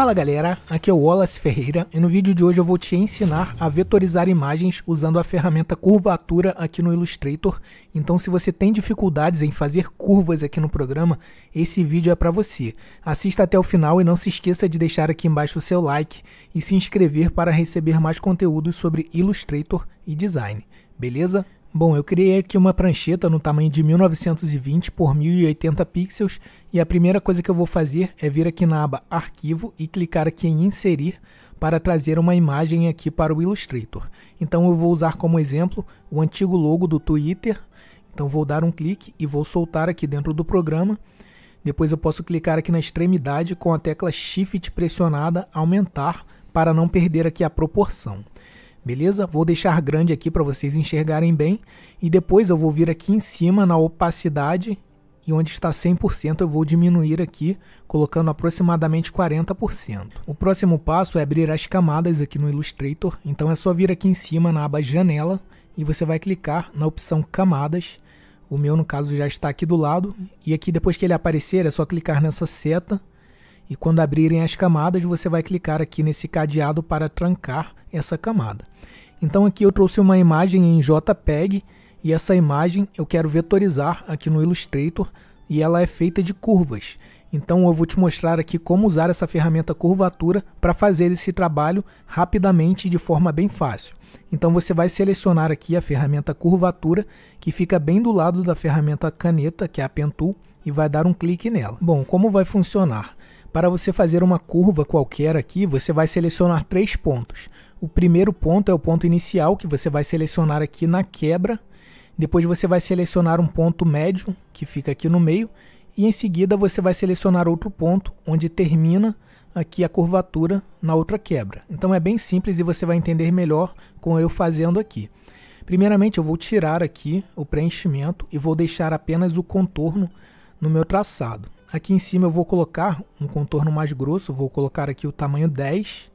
Fala galera, aqui é o Wallace Ferreira e no vídeo de hoje eu vou te ensinar a vetorizar imagens usando a ferramenta curvatura aqui no Illustrator. Então se você tem dificuldades em fazer curvas aqui no programa, esse vídeo é para você. Assista até o final e não se esqueça de deixar aqui embaixo o seu like e se inscrever para receber mais conteúdos sobre Illustrator e design. Beleza? Bom, eu criei aqui uma prancheta no tamanho de 1920 por 1080 pixels e a primeira coisa que eu vou fazer é vir aqui na aba Arquivo e clicar aqui em Inserir para trazer uma imagem aqui para o Illustrator. Então eu vou usar como exemplo o antigo logo do Twitter. Então vou dar um clique e vou soltar aqui dentro do programa. Depois eu posso clicar aqui na extremidade com a tecla Shift pressionada, aumentar, para não perder aqui a proporção beleza? Vou deixar grande aqui para vocês enxergarem bem e depois eu vou vir aqui em cima na opacidade e onde está 100% eu vou diminuir aqui, colocando aproximadamente 40%. O próximo passo é abrir as camadas aqui no Illustrator, então é só vir aqui em cima na aba janela e você vai clicar na opção camadas, o meu no caso já está aqui do lado, e aqui depois que ele aparecer é só clicar nessa seta, e quando abrirem as camadas, você vai clicar aqui nesse cadeado para trancar essa camada. Então aqui eu trouxe uma imagem em JPEG e essa imagem eu quero vetorizar aqui no Illustrator e ela é feita de curvas. Então eu vou te mostrar aqui como usar essa ferramenta curvatura para fazer esse trabalho rapidamente e de forma bem fácil. Então você vai selecionar aqui a ferramenta curvatura que fica bem do lado da ferramenta caneta, que é a Pen Tool, e vai dar um clique nela. Bom, como vai funcionar? Para você fazer uma curva qualquer aqui, você vai selecionar três pontos. O primeiro ponto é o ponto inicial, que você vai selecionar aqui na quebra. Depois você vai selecionar um ponto médio, que fica aqui no meio. E em seguida você vai selecionar outro ponto, onde termina aqui a curvatura na outra quebra. Então é bem simples e você vai entender melhor com eu fazendo aqui. Primeiramente eu vou tirar aqui o preenchimento e vou deixar apenas o contorno no meu traçado. Aqui em cima eu vou colocar um contorno mais grosso, vou colocar aqui o tamanho 10.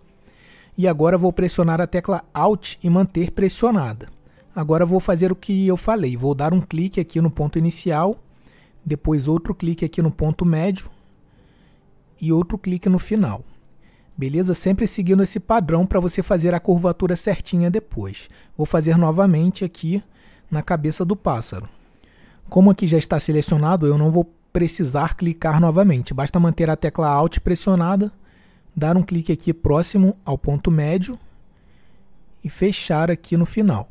E agora vou pressionar a tecla Alt e manter pressionada. Agora vou fazer o que eu falei, vou dar um clique aqui no ponto inicial, depois outro clique aqui no ponto médio e outro clique no final. Beleza? Sempre seguindo esse padrão para você fazer a curvatura certinha depois. Vou fazer novamente aqui na cabeça do pássaro. Como aqui já está selecionado, eu não vou precisar clicar novamente. Basta manter a tecla Alt pressionada, dar um clique aqui próximo ao ponto médio e fechar aqui no final.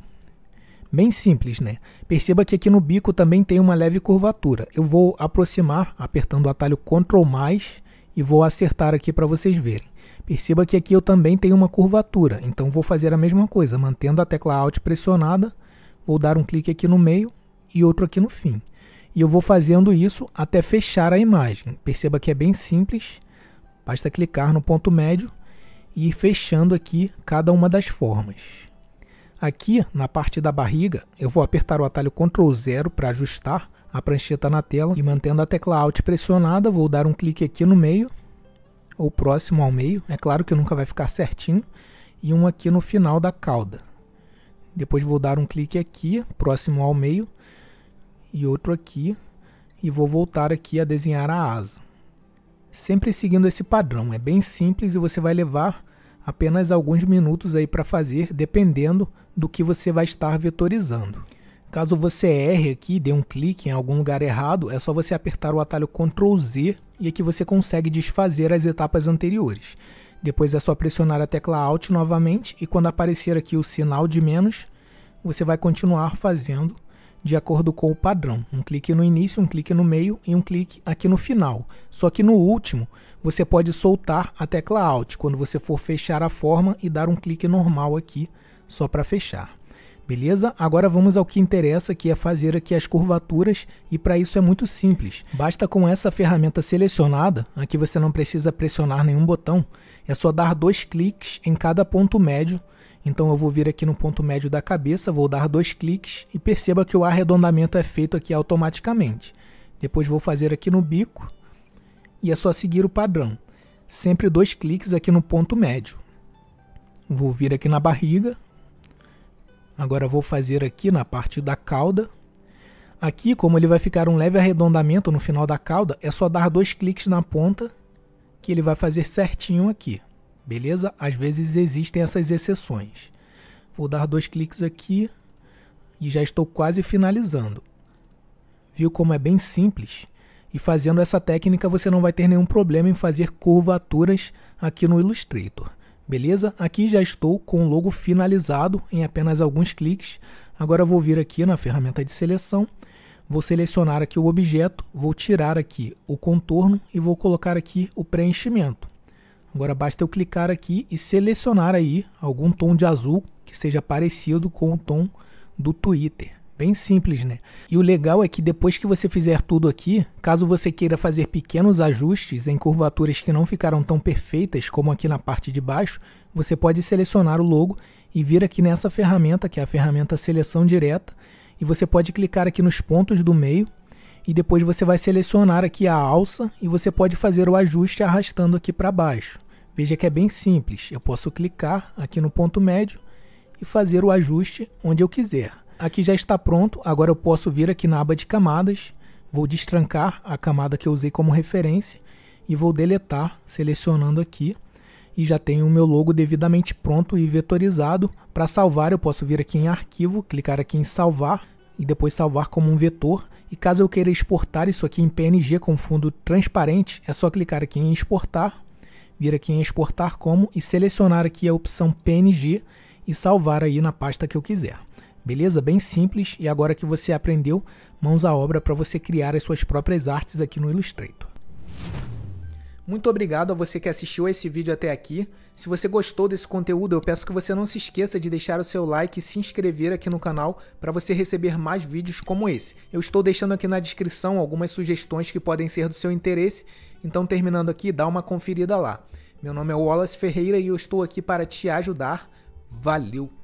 Bem simples, né? Perceba que aqui no bico também tem uma leve curvatura. Eu vou aproximar apertando o atalho Ctrl+, e vou acertar aqui para vocês verem. Perceba que aqui eu também tenho uma curvatura, então vou fazer a mesma coisa, mantendo a tecla Alt pressionada, vou dar um clique aqui no meio e outro aqui no fim. E eu vou fazendo isso até fechar a imagem. Perceba que é bem simples, basta clicar no ponto médio e ir fechando aqui cada uma das formas. Aqui, na parte da barriga, eu vou apertar o atalho Ctrl 0 para ajustar a prancheta na tela e mantendo a tecla Alt pressionada, vou dar um clique aqui no meio ou próximo ao meio, é claro que nunca vai ficar certinho, e um aqui no final da cauda. Depois vou dar um clique aqui, próximo ao meio, e outro aqui e vou voltar aqui a desenhar a asa. Sempre seguindo esse padrão, é bem simples e você vai levar apenas alguns minutos aí para fazer, dependendo do que você vai estar vetorizando. Caso você erre aqui, dê um clique em algum lugar errado, é só você apertar o atalho Ctrl Z e aqui você consegue desfazer as etapas anteriores. Depois é só pressionar a tecla Alt novamente e quando aparecer aqui o sinal de menos, você vai continuar fazendo de acordo com o padrão. Um clique no início, um clique no meio e um clique aqui no final. Só que no último, você pode soltar a tecla Alt quando você for fechar a forma e dar um clique normal aqui só para fechar. Beleza? Agora vamos ao que interessa, que é fazer aqui as curvaturas, e para isso é muito simples. Basta com essa ferramenta selecionada, aqui você não precisa pressionar nenhum botão, é só dar dois cliques em cada ponto médio então eu vou vir aqui no ponto médio da cabeça, vou dar dois cliques e perceba que o arredondamento é feito aqui automaticamente. Depois vou fazer aqui no bico e é só seguir o padrão. Sempre dois cliques aqui no ponto médio. Vou vir aqui na barriga. Agora vou fazer aqui na parte da cauda. Aqui, como ele vai ficar um leve arredondamento no final da cauda, é só dar dois cliques na ponta que ele vai fazer certinho aqui beleza? Às vezes existem essas exceções. Vou dar dois cliques aqui e já estou quase finalizando. Viu como é bem simples? E fazendo essa técnica você não vai ter nenhum problema em fazer curvaturas aqui no Illustrator. Beleza? Aqui já estou com o logo finalizado em apenas alguns cliques. Agora vou vir aqui na ferramenta de seleção, vou selecionar aqui o objeto, vou tirar aqui o contorno e vou colocar aqui o preenchimento. Agora basta eu clicar aqui e selecionar aí algum tom de azul que seja parecido com o tom do Twitter. Bem simples, né? E o legal é que depois que você fizer tudo aqui, caso você queira fazer pequenos ajustes em curvaturas que não ficaram tão perfeitas como aqui na parte de baixo, você pode selecionar o logo e vir aqui nessa ferramenta, que é a ferramenta seleção direta, e você pode clicar aqui nos pontos do meio e depois você vai selecionar aqui a alça e você pode fazer o ajuste arrastando aqui para baixo. Veja que é bem simples, eu posso clicar aqui no ponto médio e fazer o ajuste onde eu quiser. Aqui já está pronto, agora eu posso vir aqui na aba de camadas, vou destrancar a camada que eu usei como referência e vou deletar selecionando aqui e já tenho o meu logo devidamente pronto e vetorizado. Para salvar eu posso vir aqui em arquivo, clicar aqui em salvar e depois salvar como um vetor. E caso eu queira exportar isso aqui em PNG com fundo transparente, é só clicar aqui em exportar vir aqui em exportar como e selecionar aqui a opção PNG e salvar aí na pasta que eu quiser. Beleza? Bem simples e agora que você aprendeu, mãos à obra para você criar as suas próprias artes aqui no Illustrator. Muito obrigado a você que assistiu esse vídeo até aqui. Se você gostou desse conteúdo, eu peço que você não se esqueça de deixar o seu like e se inscrever aqui no canal para você receber mais vídeos como esse. Eu estou deixando aqui na descrição algumas sugestões que podem ser do seu interesse então, terminando aqui, dá uma conferida lá. Meu nome é Wallace Ferreira e eu estou aqui para te ajudar. Valeu!